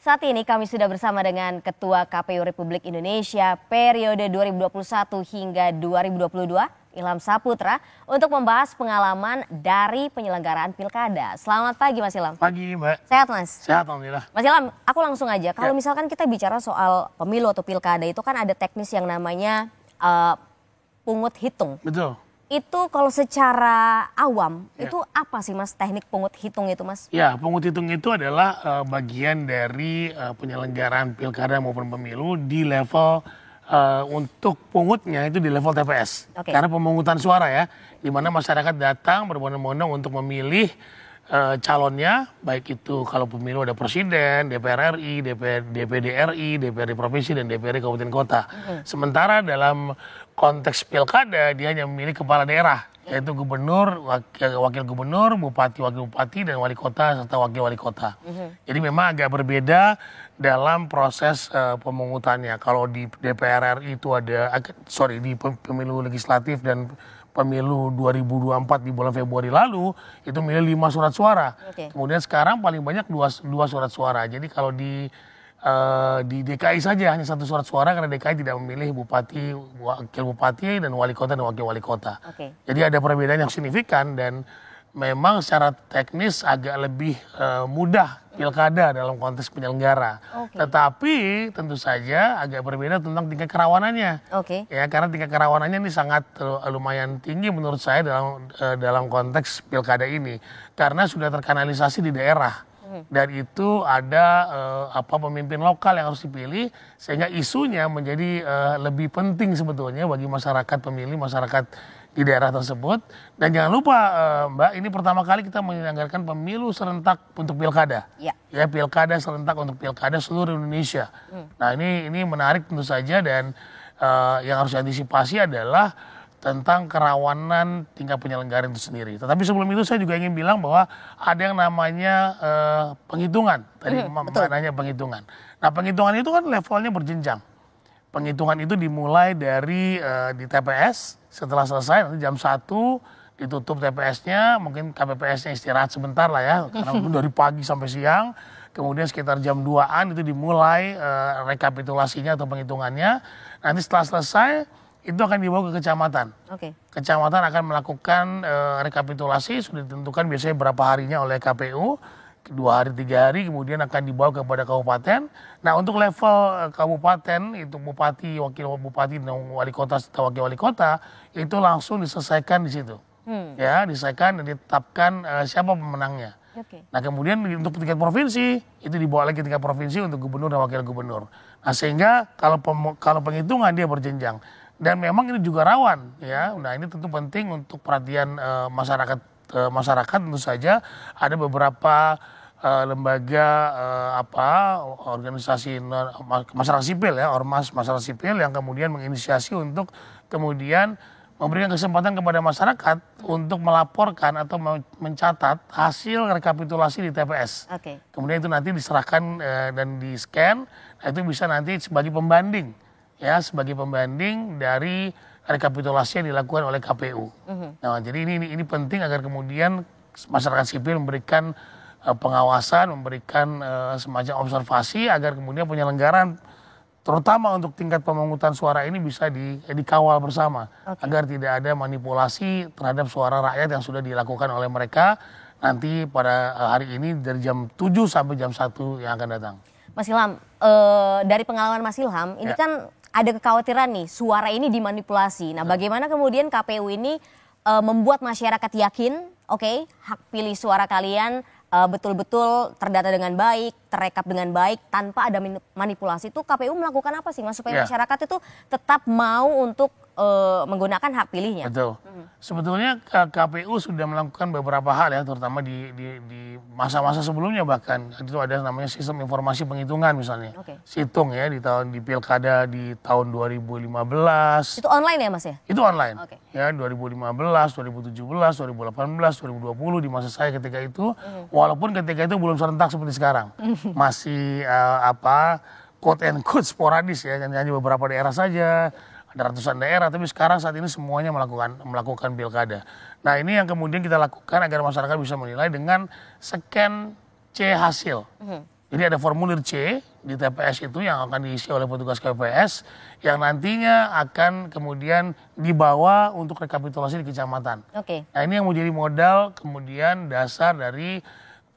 Saat ini kami sudah bersama dengan Ketua KPU Republik Indonesia periode 2021 hingga 2022, Ilham Saputra, untuk membahas pengalaman dari penyelenggaraan pilkada. Selamat pagi Mas Ilham. Pagi Mbak. Sehat Mas? Sehat Alhamdulillah. Mas Ilham, aku langsung aja. Kalau ya. misalkan kita bicara soal pemilu atau pilkada itu kan ada teknis yang namanya uh, pungut hitung. Betul. Itu kalau secara awam ya. itu apa sih Mas teknik pungut hitung itu Mas? Ya, pungut hitung itu adalah uh, bagian dari uh, penyelenggaraan pilkada maupun pemilu di level uh, untuk pungutnya itu di level TPS. Okay. Karena pemungutan suara ya, di mana masyarakat datang berbondong-bondong untuk memilih Eh, calonnya baik itu kalau pemilu ada presiden, DPR RI, DPR, DPD RI, DPRD provinsi dan DPRD kabupaten kota. Mm-hmm. Sementara dalam konteks pilkada dia hanya memilih kepala daerah ya. yaitu gubernur, wakil, wakil gubernur, bupati, wakil bupati dan wali kota serta wakil wali kota. Mm-hmm. Jadi memang agak berbeda dalam proses uh, pemungutannya. Kalau di DPR RI itu ada sorry di pemilu legislatif dan pemilu 2024 di bulan Februari lalu itu milih lima surat suara. Okay. Kemudian sekarang paling banyak dua, dua surat suara. Jadi kalau di uh, di DKI saja hanya satu surat suara karena DKI tidak memilih bupati, wakil bupati dan wali kota dan wakil wali kota. Okay. Jadi ada perbedaan yang signifikan dan memang secara teknis agak lebih uh, mudah pilkada dalam konteks penyelenggara. Okay. Tetapi tentu saja agak berbeda tentang tingkat kerawanannya. Oke. Okay. Ya karena tingkat kerawanannya ini sangat eh, lumayan tinggi menurut saya dalam uh, dalam konteks pilkada ini karena sudah terkanalisasi di daerah. Hmm. Dan itu ada uh, apa pemimpin lokal yang harus dipilih sehingga isunya menjadi uh, lebih penting sebetulnya bagi masyarakat pemilih masyarakat di daerah tersebut. Dan jangan lupa eh, Mbak, ini pertama kali kita menyelenggarakan pemilu serentak untuk pilkada. Ya. ya pilkada serentak untuk pilkada seluruh Indonesia. Hmm. Nah ini ini menarik tentu saja dan uh, yang harus diantisipasi adalah tentang kerawanan tingkat penyelenggara itu sendiri. Tetapi sebelum itu saya juga ingin bilang bahwa ada yang namanya uh, penghitungan. Tadi hmm, Mbak penghitungan. Nah penghitungan itu kan levelnya berjenjang. Penghitungan itu dimulai dari uh, di TPS, setelah selesai nanti jam 1 ditutup TPS-nya, mungkin KPPS-nya istirahat sebentar lah ya, karena dari pagi sampai siang. Kemudian sekitar jam 2-an itu dimulai uh, rekapitulasinya atau penghitungannya. Nanti setelah selesai itu akan dibawa ke kecamatan. Okay. Kecamatan akan melakukan uh, rekapitulasi sudah ditentukan biasanya berapa harinya oleh KPU dua hari tiga hari kemudian akan dibawa kepada kabupaten. Nah untuk level eh, kabupaten itu bupati, wakil bupati dan wali kota serta wakil wali kota itu langsung diselesaikan di situ. Hmm. Ya diselesaikan dan ditetapkan uh, siapa pemenangnya. Okay. Nah kemudian untuk tingkat provinsi itu dibawa lagi tingkat provinsi untuk gubernur dan wakil gubernur. Nah sehingga kalau pem kalau penghitungan dia berjenjang dan memang ini juga rawan ya. Nah ini tentu penting untuk perhatian uh, masyarakat masyarakat tentu saja ada beberapa uh, lembaga uh, apa organisasi non, masyarakat sipil ya ormas masyarakat sipil yang kemudian menginisiasi untuk kemudian memberikan kesempatan kepada masyarakat untuk melaporkan atau mencatat hasil rekapitulasi di TPS. Okay. Kemudian itu nanti diserahkan uh, dan di scan. Nah, itu bisa nanti sebagai pembanding ya sebagai pembanding dari rekapitulasi yang dilakukan oleh KPU. Mm -hmm. Nah jadi ini, ini ini penting agar kemudian masyarakat sipil memberikan Eh, pengawasan, memberikan eh, semacam observasi agar kemudian penyelenggaran terutama untuk tingkat pemungutan suara ini bisa di, eh, dikawal bersama okay. agar tidak ada manipulasi terhadap suara rakyat yang sudah dilakukan oleh mereka nanti pada hari ini dari jam 7 sampai jam 1 yang akan datang. Mas Ilham, e, dari pengalaman Mas Ilham, ini ya. kan ada kekhawatiran nih suara ini dimanipulasi. Nah, bagaimana kemudian KPU ini e, membuat masyarakat yakin, oke, okay, hak pilih suara kalian Eh, betul-betul terdata dengan baik, terekap dengan baik tanpa ada manipulasi itu KPU melakukan apa sih Mas supaya yeah. masyarakat itu tetap mau untuk uh, menggunakan hak pilihnya. Betul. Mm-hmm. Sebetulnya KPU sudah melakukan beberapa hal ya, terutama di masa-masa sebelumnya bahkan itu ada namanya sistem informasi penghitungan misalnya. Okay. Situng ya di tahun di pilkada di tahun 2015. Itu online ya mas ya? Itu online. Okay. Ya 2015, 2017, 2018, 2020 di masa saya ketika itu, hmm. walaupun ketika itu belum serentak seperti sekarang, mm-hmm. masih uh, apa? quote and quote sporadis ya, hanya beberapa daerah saja ada ratusan daerah, tapi sekarang saat ini semuanya melakukan melakukan pilkada. Nah ini yang kemudian kita lakukan agar masyarakat bisa menilai dengan scan C hasil. hmm Jadi ada formulir C di TPS itu yang akan diisi oleh petugas KPS yang nantinya akan kemudian dibawa untuk rekapitulasi di kecamatan. Okay. Nah ini yang menjadi modal kemudian dasar dari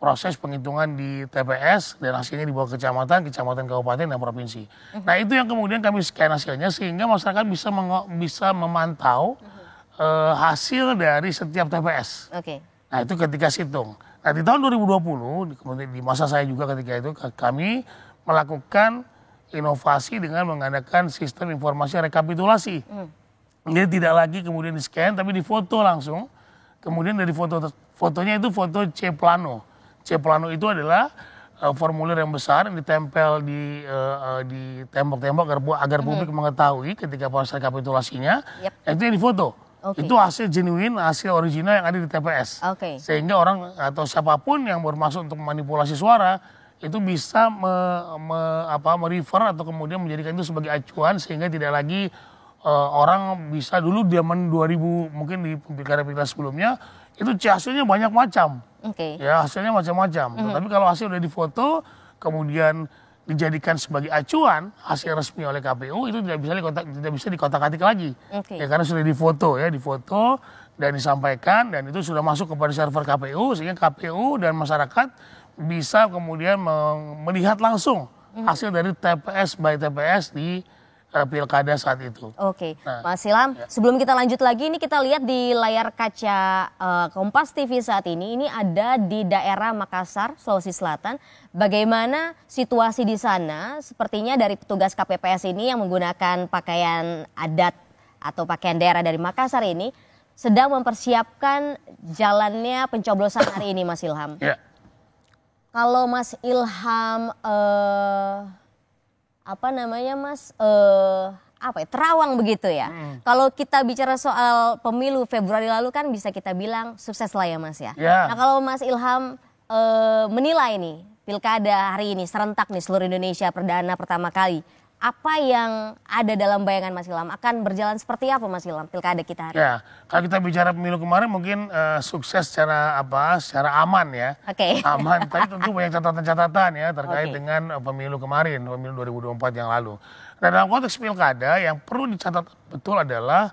proses penghitungan di TPS dan hasilnya dibawa ke kecamatan, kecamatan kabupaten dan provinsi. Uh mhm. -huh. Nah itu yang kemudian kami scan hasilnya sehingga masyarakat bisa bisa memantau uh -huh. uh, hasil dari setiap TPS. Okay. Nah itu ketika situng. Nah di tahun 2020 kemudian di masa saya juga ketika itu kami melakukan inovasi dengan mengadakan sistem informasi rekapitulasi. Uh hmm. -huh. Jadi tidak lagi kemudian di scan tapi di foto langsung. Kemudian dari foto fotonya itu foto C plano C plano itu adalah uh, formulir yang besar yang ditempel di uh, uh, di tembok-tembok agar, agar hmm. publik mengetahui ketika proses rekapitulasinya yep. Nah, itu yang difoto. Okay. Itu hasil genuine, hasil original yang ada di TPS. Okay. Sehingga orang atau siapapun yang bermaksud untuk memanipulasi suara itu bisa me, me, apa, merefer atau kemudian menjadikan itu sebagai acuan sehingga tidak lagi uh, orang bisa dulu zaman 2000 mungkin di pilkada-pilkada sebelumnya itu hasilnya banyak macam. Okay. Ya hasilnya macam-macam. Mm -hmm. Tapi kalau hasil udah difoto, kemudian dijadikan sebagai acuan hasil resmi oleh KPU itu tidak bisa dikotak tidak bisa dikotak-atik lagi. Okay. Ya karena sudah difoto ya, difoto dan disampaikan dan itu sudah masuk kepada server KPU sehingga KPU dan masyarakat bisa kemudian melihat langsung mm-hmm. hasil dari TPS by TPS di uh, pilkada saat itu. Oke, okay. nah, Mas Ilham, ya. sebelum kita lanjut lagi ini kita lihat di layar kaca uh, Kompas TV saat ini, ini ada di daerah Makassar, Sulawesi Selatan. Bagaimana situasi di sana? Sepertinya dari petugas KPPS ini yang menggunakan pakaian adat atau pakaian daerah dari Makassar ini sedang mempersiapkan jalannya pencoblosan hari ini, Mas Ilham. Ya. Kalau Mas Ilham uh, apa namanya Mas uh, apa ya terawang begitu ya. Hmm. Kalau kita bicara soal pemilu Februari lalu kan bisa kita bilang sukses lah ya Mas ya. Yeah. Nah kalau Mas Ilham uh, menilai nih pilkada hari ini serentak nih seluruh Indonesia perdana pertama kali apa yang ada dalam bayangan Mas Ilham akan berjalan seperti apa Mas Ilham pilkada kita hari ya kalau kita bicara pemilu kemarin mungkin uh, sukses secara apa secara aman ya okay. aman tapi tentu banyak catatan-catatan ya terkait okay. dengan eh, pemilu kemarin pemilu 2024 yang lalu nah dalam konteks pilkada yang perlu dicatat betul adalah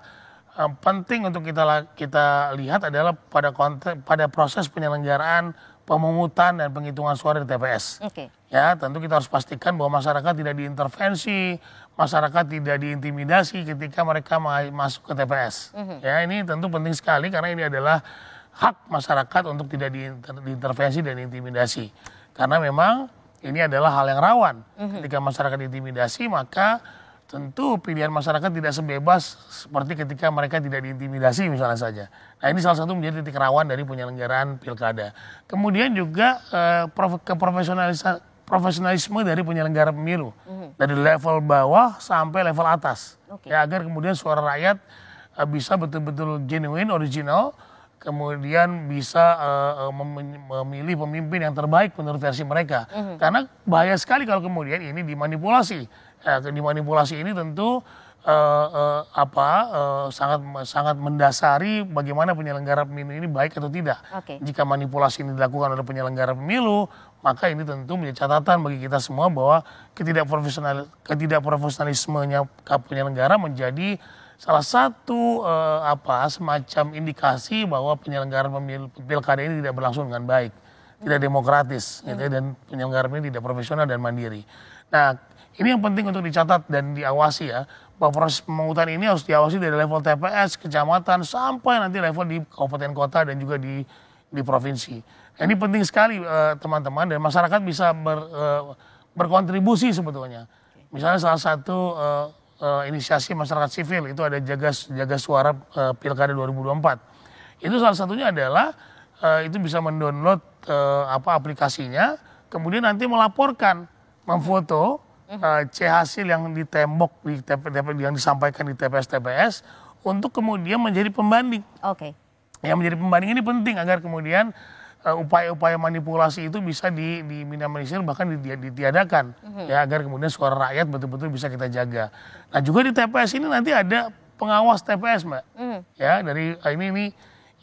um, penting untuk kita kita lihat adalah pada konteks pada proses penyelenggaraan pemungutan dan penghitungan suara di TPS. Okay. Ya, tentu kita harus pastikan bahwa masyarakat tidak diintervensi, masyarakat tidak diintimidasi ketika mereka masuk ke TPS. Mm -hmm. Ya, ini tentu penting sekali karena ini adalah hak masyarakat untuk tidak diintervensi dan intimidasi. Karena memang ini adalah hal yang rawan. Mm -hmm. Ketika masyarakat diintimidasi, maka tentu pilihan masyarakat tidak sebebas seperti ketika mereka tidak diintimidasi misalnya saja. Nah ini salah satu menjadi titik rawan dari penyelenggaraan pilkada. Kemudian juga eh, keprofesionalisasi profesionalisme dari penyelenggara pemilu mm-hmm. dari level bawah sampai level atas okay. ya agar kemudian suara rakyat uh, bisa betul-betul genuine original kemudian bisa uh, memilih pemimpin yang terbaik menurut versi mereka mm-hmm. karena bahaya sekali kalau kemudian ini dimanipulasi ya, dimanipulasi ini tentu uh, uh, apa uh, sangat sangat mendasari bagaimana penyelenggara pemilu ini baik atau tidak. Okay. Jika manipulasi ini dilakukan oleh penyelenggara pemilu, maka ini tentu menjadi catatan bagi kita semua bahwa ketidakprofesional ketidakprofesionalismenya penyelenggara menjadi salah satu eh, apa semacam indikasi bahwa penyelenggaraan pemilu pilkada ini tidak berlangsung dengan baik, tidak demokratis, hmm. gitu, ya, dan penyelenggaraan ini tidak profesional dan mandiri. Nah, ini yang penting untuk dicatat dan diawasi ya bahwa proses pemungutan ini harus diawasi dari level TPS, kecamatan sampai nanti level di kabupaten kota dan juga di di provinsi. Ini penting sekali eh, teman-teman dan masyarakat bisa ber, eh, berkontribusi sebetulnya. Misalnya salah satu eh, inisiasi masyarakat sipil itu ada jaga jaga suara pilkada 2024. Itu salah satunya adalah itu bisa mendownload apa aplikasinya, kemudian nanti melaporkan, memfoto uh, c hasil yang di tembok di yang disampaikan di TPS TPS untuk kemudian menjadi pembanding. Oke. Okay. Yang menjadi pembanding ini penting agar kemudian Eh, upaya-upaya manipulasi itu bisa di, diminimalisir bahkan ditiadakan mm-hmm. ya agar kemudian suara rakyat betul-betul bisa kita jaga. Nah juga di TPS ini nanti ada pengawas TPS mbak mm-hmm. ya dari eh, ini ini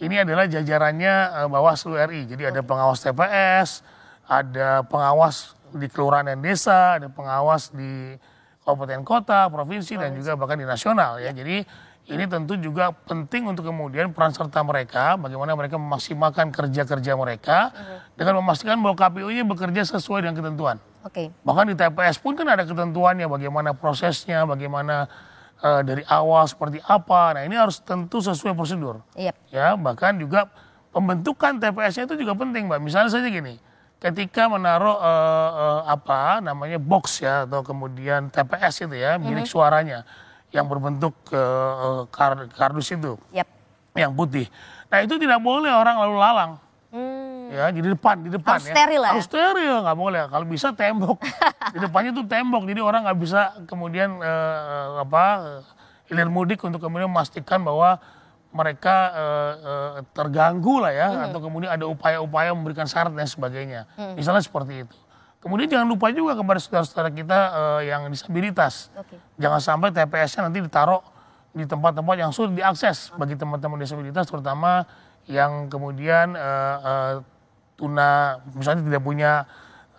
ini adalah jajarannya eh, Bawaslu RI jadi ada pengawas TPS, ada pengawas di kelurahan dan desa, ada pengawas di kabupaten kota, provinsi oh, dan juga bahkan di nasional ya. ya. Jadi ini tentu juga penting untuk kemudian peran serta mereka, bagaimana mereka memaksimalkan kerja-kerja mereka dengan memastikan bahwa KPU ini bekerja sesuai dengan ketentuan. Oke. Okay. Bahkan di TPS pun kan ada ketentuannya, bagaimana prosesnya, bagaimana uh, dari awal seperti apa. Nah ini harus tentu sesuai prosedur. Yep. Iya. Ya, bahkan juga pembentukan tps itu juga penting, mbak. Misalnya saja gini, ketika menaruh uh, uh, apa namanya box ya atau kemudian TPS itu ya, milik mm -hmm. suaranya yang berbentuk uh, kardus itu, yep. yang putih. Nah itu tidak boleh orang lalu lalang. Hmm. Ya, jadi depan, di depan Harus ya. steril ya? Harus steril, nggak boleh. Kalau bisa tembok. di depannya itu tembok, jadi orang nggak bisa kemudian uh, apa hilir mudik untuk kemudian memastikan bahwa mereka uh, terganggu lah ya, hmm. atau kemudian ada upaya-upaya memberikan syarat dan sebagainya. Hmm. Misalnya seperti itu. Kemudian jangan lupa juga kepada saudara-saudara kita uh, yang disabilitas. Okay. Jangan sampai TPS-nya nanti ditaruh di tempat-tempat yang sulit diakses okay. bagi teman-teman disabilitas terutama yang kemudian uh, uh, tuna misalnya tidak punya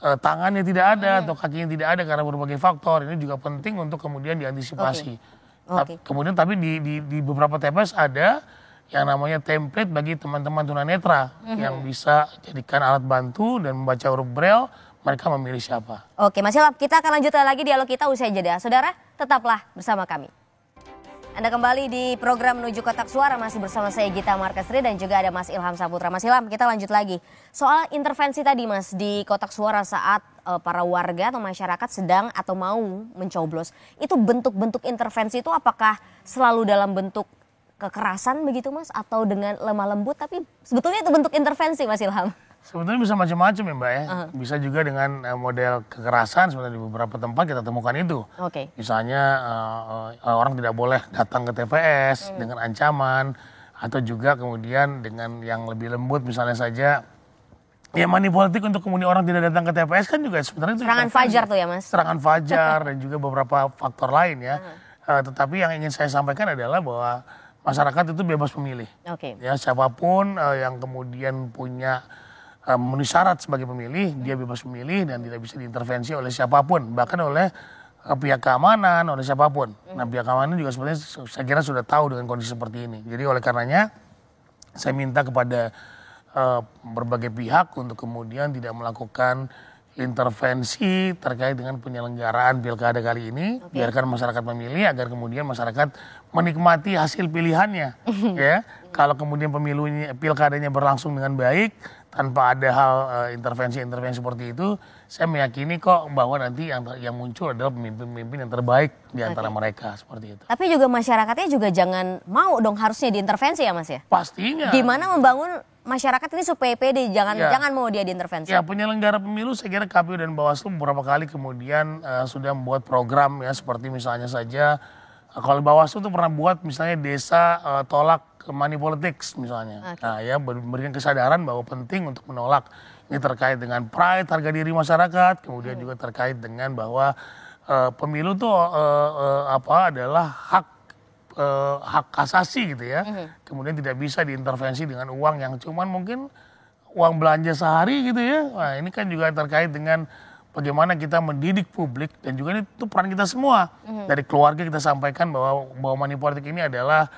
uh, tangannya tidak ada okay. Iya. atau kakinya tidak ada karena berbagai faktor. Ini juga penting untuk kemudian diantisipasi. Okay. Okay. kemudian tapi di, di, di beberapa TPS ada yang namanya template bagi teman-teman tunanetra mm -hmm. yang bisa jadikan alat bantu dan membaca huruf braille mereka memilih siapa. Oke, Mas Hilap, kita akan lanjutkan lagi dialog kita usai jeda. Saudara, tetaplah bersama kami. Anda kembali di program Menuju Kotak Suara masih bersama saya Gita Markesri dan juga ada Mas Ilham Saputra. Mas Ilham, kita lanjut lagi. Soal intervensi tadi Mas di Kotak Suara saat e, para warga atau masyarakat sedang atau mau mencoblos. Itu bentuk-bentuk intervensi itu apakah selalu dalam bentuk kekerasan begitu Mas atau dengan lemah lembut tapi sebetulnya itu bentuk intervensi Mas Ilham? Sebetulnya bisa macam-macam ya Mbak ya. Uh -huh. Bisa juga dengan eh, model kekerasan sebenarnya di beberapa tempat kita temukan itu. Oke. Okay. Misalnya uh, orang tidak boleh datang ke TPS hmm. dengan ancaman atau juga kemudian dengan yang lebih lembut misalnya saja ya money politik untuk kemudian orang tidak datang ke TPS kan juga sebenarnya itu serangan fajar tuh ya mas serangan fajar dan juga beberapa faktor lain ya uh-huh. uh, tetapi yang ingin saya sampaikan adalah bahwa masyarakat itu bebas memilih okay. ya siapapun uh, yang kemudian punya Eh, memenuhi syarat sebagai pemilih, dia bebas memilih dan tidak bisa diintervensi oleh siapapun, bahkan oleh eh, pihak keamanan, oleh siapapun. Nah pihak keamanan juga sebenarnya saya kira sudah tahu dengan kondisi seperti ini. Jadi oleh karenanya saya minta kepada uh, berbagai pihak untuk kemudian tidak melakukan intervensi terkait dengan penyelenggaraan pilkada kali ini okay. biarkan masyarakat memilih agar kemudian masyarakat menikmati hasil pilihannya ya kalau kemudian pemilunya pilkadanya berlangsung dengan baik tanpa ada hal eh, intervensi-intervensi uh, seperti itu, saya meyakini kok bahwa nanti yang yang muncul adalah pemimpin-pemimpin yang terbaik di antara okay. mereka seperti itu. Tapi juga masyarakatnya juga jangan mau dong harusnya diintervensi ya Mas ya. Pastinya. Gimana membangun masyarakat ini supaya PD jangan ya. jangan mau dia diintervensi. Ya penyelenggara pemilu saya kira KPU dan Bawaslu beberapa kali kemudian uh, sudah membuat program ya seperti misalnya saja kalau Bawaslu itu pernah buat misalnya desa uh, tolak money politics misalnya. Okay. Nah ya memberikan kesadaran bahwa penting untuk menolak. Ini terkait dengan pride, harga diri masyarakat, kemudian hmm. juga terkait dengan bahwa uh, pemilu itu uh, uh, eh, apa adalah hak uh, hak kasasi gitu ya. Mm-hmm. Kemudian tidak bisa diintervensi dengan uang yang cuman mungkin uang belanja sehari gitu ya. Nah ini kan juga terkait dengan bagaimana kita mendidik publik dan juga ini itu peran kita semua mm-hmm. dari keluarga kita sampaikan bahwa bahwa money politik ini adalah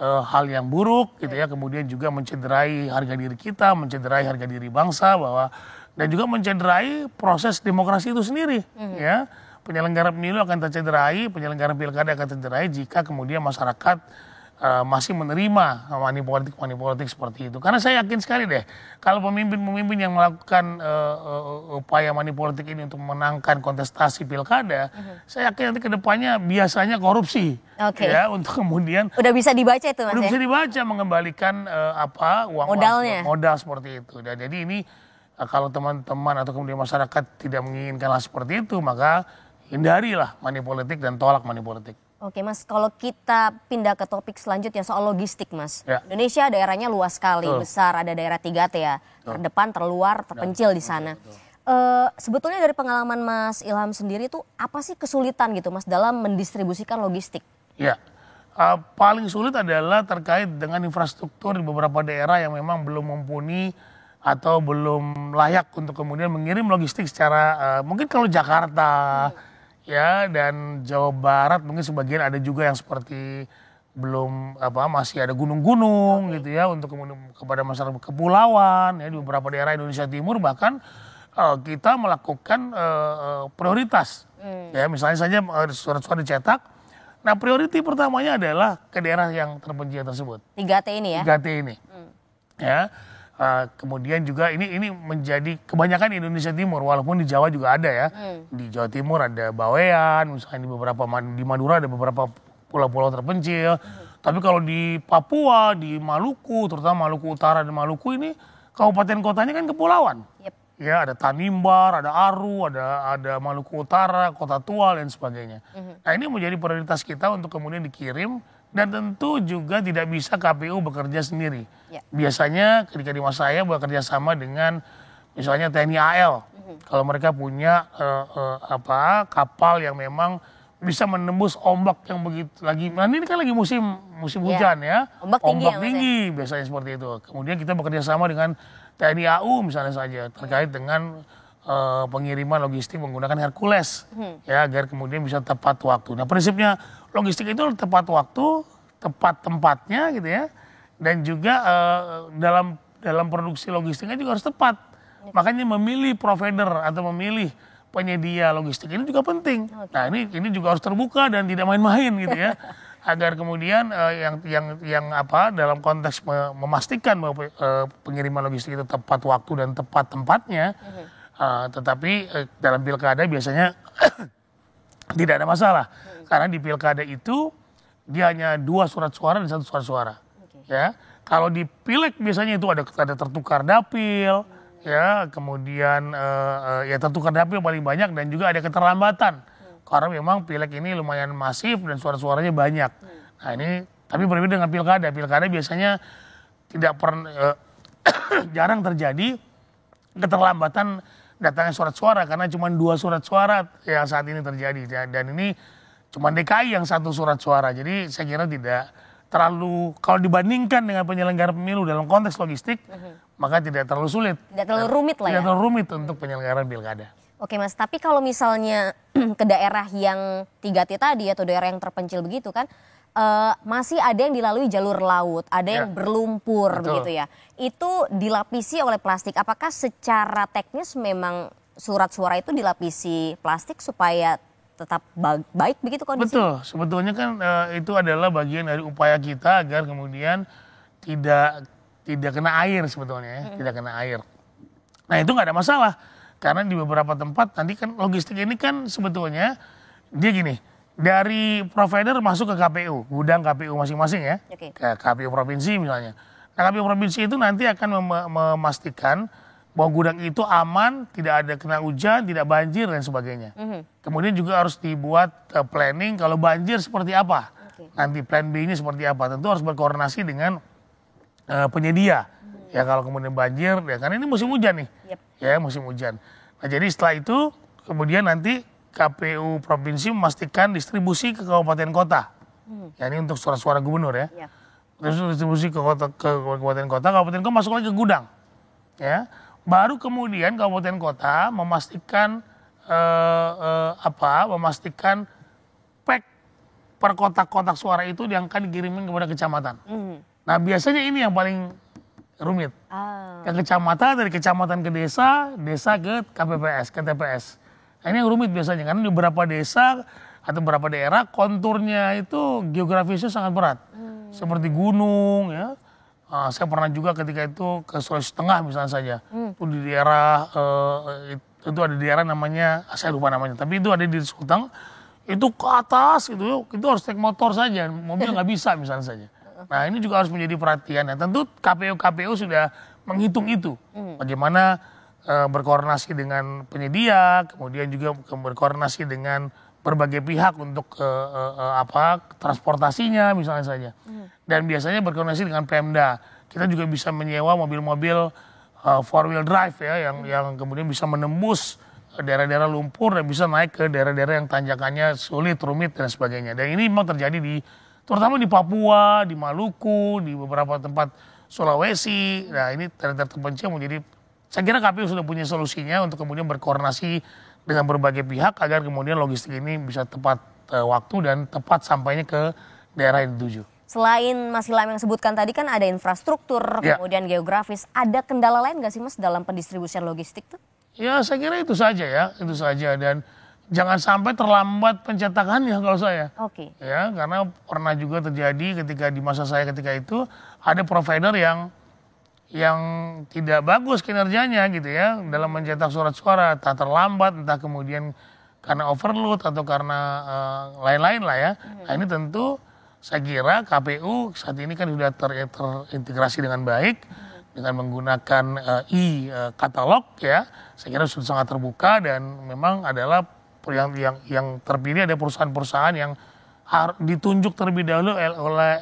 uh, hal yang buruk gitu ya iya. kemudian juga mencederai harga diri kita mencederai harga diri bangsa bahwa dan juga mencederai proses demokrasi itu sendiri mm-hmm. ya penyelenggara pemilu akan tercederai penyelenggara pilkada akan tercederai jika kemudian masyarakat Eh, masih menerima money politik money politik seperti itu karena saya yakin sekali deh kalau pemimpin-pemimpin yang melakukan uh, uh, upaya money politik ini untuk menangkan kontestasi pilkada uh-huh. saya yakin nanti kedepannya biasanya korupsi okay. ya untuk kemudian udah bisa dibaca itu mas udah ya? bisa dibaca mengembalikan uh, apa uang modalnya modal seperti itu dan jadi ini uh, kalau teman-teman atau kemudian masyarakat tidak menginginkan hal seperti itu maka hindarilah money politik dan tolak money politik Oke mas, kalau kita pindah ke topik selanjutnya soal logistik mas. Ya. Indonesia daerahnya luas sekali, Betul. besar, ada daerah 3T ya. Betul. Terdepan, terluar, terpencil ya, Betul. di eh, sana. sebetulnya dari pengalaman mas Ilham sendiri itu apa sih kesulitan gitu mas dalam mendistribusikan logistik? Ya, uh, paling sulit adalah terkait dengan infrastruktur di beberapa daerah yang memang belum mumpuni atau belum layak untuk kemudian mengirim logistik secara uh, mungkin kalau Jakarta... Hmm ya dan Jawa Barat mungkin sebagian ada juga yang seperti belum apa masih ada gunung-gunung okay. gitu ya untuk kemudian kepada masyarakat kepulauan ya di beberapa daerah Indonesia Timur bahkan uh, kita melakukan uh, prioritas mm. ya misalnya saja surat-surat dicetak nah prioriti pertamanya adalah ke daerah yang terpencil tersebut 3T ini ya 3T ini mm. ya Uh, kemudian juga ini ini menjadi kebanyakan Indonesia Timur walaupun di Jawa juga ada ya hmm. di Jawa Timur ada Bawean misalnya di beberapa di Madura ada beberapa pulau-pulau terpencil hmm. tapi kalau di Papua di Maluku terutama Maluku Utara dan Maluku ini kabupaten kotanya kan kepulauan yep. ya ada Tanimbar ada Aru ada ada Maluku Utara Kota Tual dan sebagainya hmm. nah ini menjadi prioritas kita untuk kemudian dikirim dan tentu juga tidak bisa KPU bekerja sendiri. Ya. Biasanya ketika di masa saya bekerja sama dengan misalnya TNI AL, mm-hmm. kalau mereka punya uh, uh, apa kapal yang memang bisa menembus ombak yang begitu lagi. Nah ini kan lagi musim musim ya. hujan ya. ya. Ombak tinggi, ya, ombak ya? tinggi ya, biasanya seperti itu. Kemudian kita bekerja sama dengan TNI AU misalnya saja terkait dengan uh, pengiriman logistik menggunakan Hercules hmm. ya agar kemudian bisa tepat waktu. Nah prinsipnya logistik itu tepat waktu, tepat tempatnya gitu ya. Dan juga uh, dalam dalam produksi logistiknya juga harus tepat. Makanya memilih provider atau memilih penyedia logistik ini juga penting. Nah, ini ini juga harus terbuka dan tidak main-main gitu ya. agar kemudian uh, yang yang yang apa dalam konteks memastikan bahwa uh, pengiriman logistik itu tepat waktu dan tepat tempatnya. Uh, tetapi uh, dalam pilkada biasanya tidak ada masalah. Karena di pilkada itu dia hanya dua surat suara dan satu surat suara. Okay. Ya, kalau di pileg biasanya itu ada ada tertukar dapil, hmm. ya, kemudian uh, uh, ya tertukar dapil paling banyak dan juga ada keterlambatan. Hmm. Karena memang pileg ini lumayan masif dan suara-suaranya banyak. Hmm. Nah ini tapi berbeda dengan pilkada. Pilkada biasanya tidak pernah eh, uh, jarang terjadi keterlambatan datangnya surat suara karena cuma dua surat suara yang saat ini terjadi dan ini Cuma DKI yang satu surat suara. Jadi saya kira tidak terlalu kalau dibandingkan dengan penyelenggara pemilu dalam konteks logistik, mm -hmm. maka tidak terlalu sulit. Tidak terlalu rumit lah tidak ya. Tidak terlalu rumit untuk penyelenggaraan pilkada. Oke mas, tapi kalau misalnya ke daerah yang tiga t tadi atau daerah yang terpencil begitu kan, uh, masih ada yang dilalui jalur laut, ada yang yang berlumpur Betul. begitu ya. Itu dilapisi oleh plastik. Apakah secara teknis memang surat suara itu dilapisi plastik supaya tetap baik begitu kondisi? Betul, sebetulnya kan e, itu adalah bagian dari upaya kita agar kemudian tidak tidak kena air sebetulnya, ya, tidak kena air. Nah itu nggak ada masalah karena di beberapa tempat nanti kan logistik ini kan sebetulnya dia gini dari provider masuk ke KPU, gudang KPU masing-masing ya, okay. ke KPU provinsi misalnya. Nah KPU provinsi itu nanti akan memastikan bahwa gudang itu aman, tidak ada kena hujan, tidak banjir dan sebagainya. Mm -hmm. Kemudian juga harus dibuat uh, planning kalau banjir seperti apa, okay. nanti plan b ini seperti apa. Tentu harus berkoordinasi dengan uh, penyedia. Mm -hmm. Ya kalau kemudian banjir, ya karena ini musim hujan nih, yep. ya musim hujan. Nah jadi setelah itu kemudian nanti KPU provinsi memastikan distribusi ke kabupaten kota. Mm -hmm. Ya ini untuk suara-suara gubernur ya. Yep. Terus distribusi ke kota ke kabupaten kota, kabupaten kota masuk lagi ke gudang, ya Baru kemudian kabupaten kota memastikan eh, eh, apa? Memastikan pack per kotak-kotak suara itu yang akan dikirimin kepada kecamatan. Mm. Nah biasanya ini yang paling rumit. Ah. Ke kecamatan, dari kecamatan ke desa, desa ke KPPS, ke TPS. Nah, ini yang rumit biasanya karena di beberapa desa atau beberapa daerah konturnya itu geografisnya sangat berat. Hmm. Seperti gunung ya, Uh, saya pernah juga ketika itu ke Sulawesi Tengah misalnya saja. Hmm. Itu di daerah uh, itu ada di daerah namanya ah, saya lupa namanya, tapi itu ada di Sukutang. Itu ke atas gitu, itu harus naik motor saja, mobil nggak bisa misalnya saja. Nah ini juga harus menjadi perhatian. ya. tentu KPU KPU sudah menghitung itu, hmm. bagaimana uh, berkoordinasi dengan penyedia, kemudian juga berkoordinasi dengan berbagai pihak untuk uh, uh, uh, apa transportasinya misalnya saja hmm. dan biasanya berkoordinasi dengan Pemda kita juga bisa menyewa mobil-mobil uh, four wheel drive ya yang hmm. yang kemudian bisa menembus daerah-daerah lumpur dan bisa naik ke daerah-daerah yang tanjakannya sulit rumit dan sebagainya dan ini memang terjadi di terutama di Papua di Maluku di beberapa tempat Sulawesi nah ini daerah-daerah terpencil menjadi saya kira KPU sudah punya solusinya untuk kemudian berkoordinasi dengan berbagai pihak agar kemudian logistik ini bisa tepat uh, waktu dan tepat sampainya ke daerah yang dituju. Selain Mas Hilam yang sebutkan tadi kan ada infrastruktur, ya. kemudian geografis, ada kendala lain nggak sih Mas dalam pendistribusian logistik tuh? Ya saya kira itu saja ya, itu saja dan jangan sampai terlambat pencetakan ya kalau saya. Oke. Okay. Ya karena pernah juga terjadi ketika di masa saya ketika itu ada provider yang yang tidak bagus kinerjanya gitu ya dalam mencetak surat suara tak terlambat entah kemudian karena overload atau karena eh, lain-lain uh, lah ya. Hmm. Nah ini tentu saya kira KPU saat ini kan sudah ter terintegrasi dengan baik hmm. dengan menggunakan uh, e katalog ya. Saya kira sudah sangat terbuka dan memang adalah yang yang yang terpilih ada perusahaan-perusahaan yang ditunjuk terlebih dahulu oleh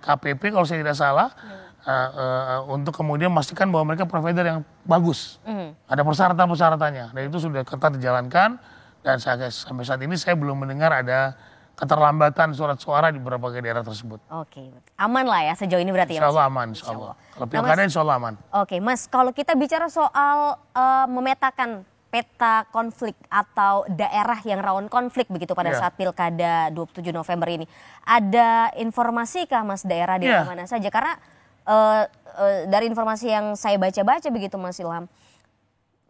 LKPP kalau saya tidak salah. Hmm Eh, eh, untuk kemudian memastikan bahwa mereka provider yang bagus. Mm. Ada persyaratan-persyaratannya dan itu sudah ketat dijalankan dan saya, sampai saat ini saya belum mendengar ada keterlambatan surat suara di beberapa daerah tersebut. Oke, aman lah ya sejauh ini berarti ya, insya Allah ya. Mas? Aman, insya Allah. Insya Allah. Kalau nah, pilkada insya Allah aman. Oke, Mas, kalau kita bicara soal uh, memetakan peta konflik atau daerah yang rawan konflik begitu pada yeah. saat pilkada 27 November ini. Ada informasi kah Mas daerah di yeah. mana saja? Karena uh, dari informasi yang saya baca-baca begitu Mas Ilham,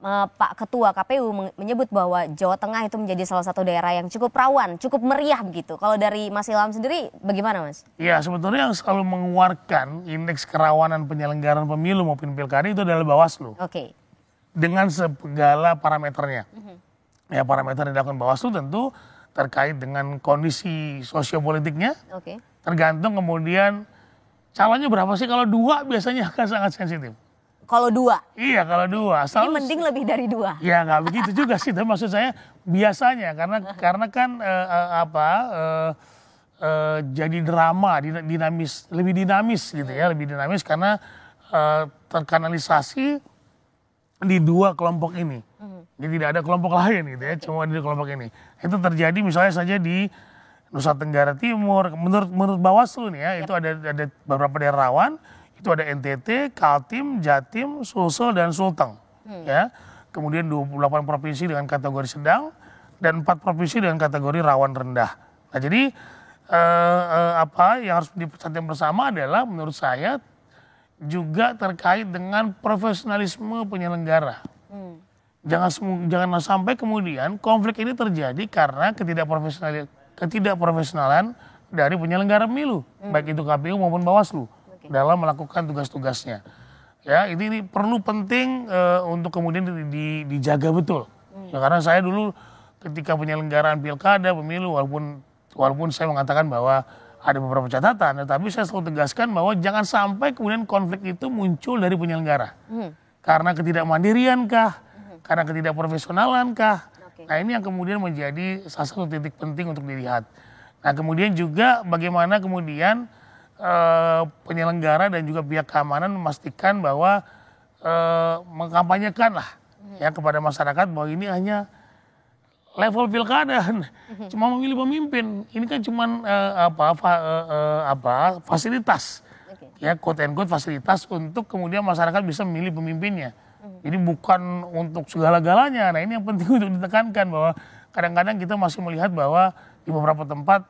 uh, Pak Ketua KPU menyebut bahwa Jawa Tengah itu menjadi salah satu daerah yang cukup rawan, cukup meriah begitu. Kalau dari Mas Ilham sendiri bagaimana Mas? Ya sebetulnya yang selalu mengeluarkan indeks kerawanan penyelenggaraan pemilu maupun pilkada itu adalah Bawaslu. Oke. Okay. Dengan segala parameternya. Mm -hmm. Ya parameter yang dilakukan Bawaslu tentu terkait dengan kondisi sosiopolitiknya. Oke. Okay. Tergantung kemudian calonnya berapa sih? Kalau dua biasanya akan sangat sensitif. Kalau dua? Iya kalau dua. Selalu, Ini mending lebih dari dua. Ya nggak begitu juga sih, tapi maksud saya biasanya karena karena kan uh, uh, apa uh, uh, jadi drama, dinamis lebih dinamis gitu ya, lebih dinamis karena uh, terkanalisasi di dua kelompok ini. Hmm. Jadi tidak ada kelompok lain gitu ya, cuma di kelompok ini. Itu terjadi misalnya saja di Nusa Tenggara Timur. Menurut menurut Bawaslu nih ya, yep. itu ada ada beberapa daerah rawan, itu ada NTT, Kaltim, Jatim, Sulsel dan Sulteng. Hmm. Ya. Kemudian 28 provinsi dengan kategori sedang dan 4 provinsi dengan kategori rawan rendah. Nah, jadi eh, eh, apa yang harus diperhatikan bersama adalah menurut saya juga terkait dengan profesionalisme penyelenggara. Hmm. Jangan jangan sampai kemudian konflik ini terjadi karena ketidakprofesionalitas ketidakprofesionalan dari penyelenggara pemilu, hmm. baik itu KPU maupun Bawaslu okay. dalam melakukan tugas-tugasnya. Ya, ini, ini perlu penting uh, untuk kemudian di, di, dijaga betul. Hmm. Ya, karena saya dulu ketika penyelenggaraan pilkada, pemilu, walaupun walaupun saya mengatakan bahwa ada beberapa catatan, tapi saya selalu tegaskan bahwa jangan sampai kemudian konflik itu muncul dari penyelenggara. Hmm. Karena ketidakmandirian kah? Hmm. Karena ketidakprofesionalan kah? Okay. Nah ini yang kemudian menjadi salah satu titik penting untuk dilihat. Nah kemudian juga bagaimana kemudian eh, penyelenggara dan juga pihak keamanan memastikan bahwa eh, mengkampanyekan lah hmm. ya kepada masyarakat bahwa ini hanya level pilkada hmm. cuma memilih pemimpin ini kan cuma eh, apa fa, eh, eh, apa fasilitas ya quote and quote fasilitas untuk kemudian masyarakat bisa memilih pemimpinnya. Jadi hmm. bukan untuk segala-galanya. Nah ini yang penting untuk ditekankan bahwa kadang-kadang kita masih melihat bahwa di beberapa tempat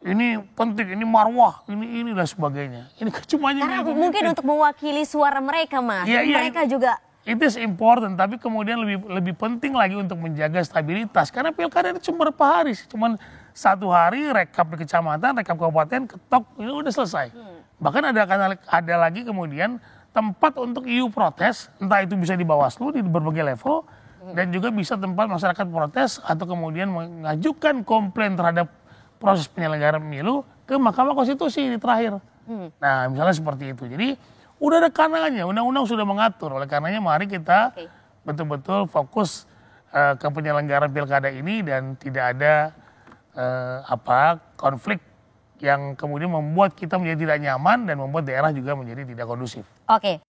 ini penting, ini marwah, ini ini dan sebagainya. Ini kan cuma karena mungkin untuk mewakili suara mereka, Mas. Ya, ya, mereka juga Itu is important, tapi kemudian lebih lebih penting lagi untuk menjaga stabilitas karena pilkada itu cuma berapa hari, cuma satu hari rekap di kecamatan, rekap kabupaten, ketok, ini udah selesai. Hmm. Bahkan ada ada lagi kemudian tempat untuk EU protes, entah itu bisa di Bawaslu di berbagai level dan juga bisa tempat masyarakat protes atau kemudian mengajukan komplain terhadap proses penyelenggara pemilu ke Mahkamah Konstitusi ini terakhir. Hmm. Nah, misalnya seperti itu. Jadi udah ada karenanya, undang-undang sudah mengatur. Oleh karenanya mari kita betul-betul okay. fokus uh, ke penyelenggara pilkada ini dan tidak ada uh, apa konflik yang kemudian membuat kita menjadi tidak nyaman dan membuat daerah juga menjadi tidak kondusif. Oke,